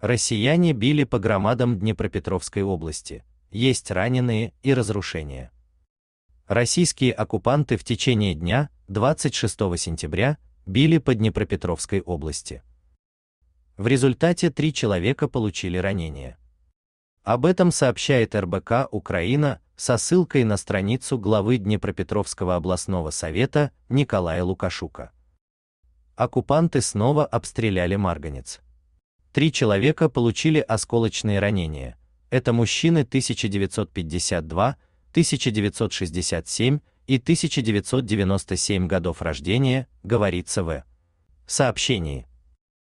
Россияне били по громадам Днепропетровской области, есть раненые и разрушения. Российские оккупанты в течение дня 26 сентября били по Днепропетровской области. В результате три человека получили ранения. Об этом сообщает РБК Украина со ссылкой на страницу главы Днепропетровского областного совета Николая Лукашука. Оккупанты снова обстреляли Марганец. Три человека получили осколочные ранения. Это мужчины 1952, 1967 и 1997 годов рождения, говорится в сообщении.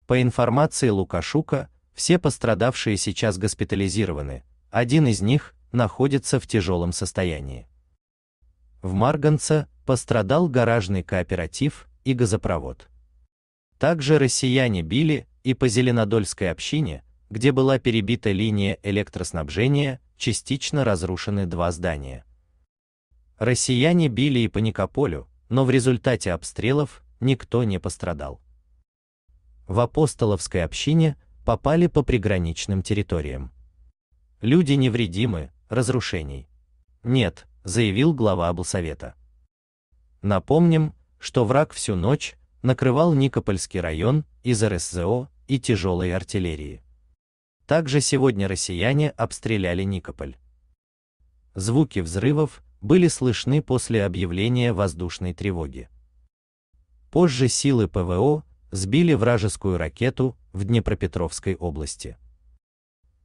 По информации Лукашука, все пострадавшие сейчас госпитализированы, один из них находится в тяжелом состоянии. В Марганце пострадал гаражный кооператив и газопровод. Также россияне били и по Зеленодольской общине, где была перебита линия электроснабжения, частично разрушены два здания. Россияне били и по Никополю, но в результате обстрелов никто не пострадал. В апостоловской общине попали по приграничным территориям. Люди невредимы, разрушений. Нет, заявил глава облсовета. Напомним, что враг всю ночь накрывал Никопольский район из РСЗО и тяжелой артиллерии. Также сегодня россияне обстреляли Никополь. Звуки взрывов были слышны после объявления воздушной тревоги. Позже силы ПВО сбили вражескую ракету в Днепропетровской области.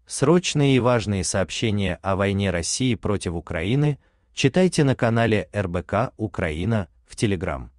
Срочные и важные сообщения о войне России против Украины читайте на канале РБК Украина в Телеграм.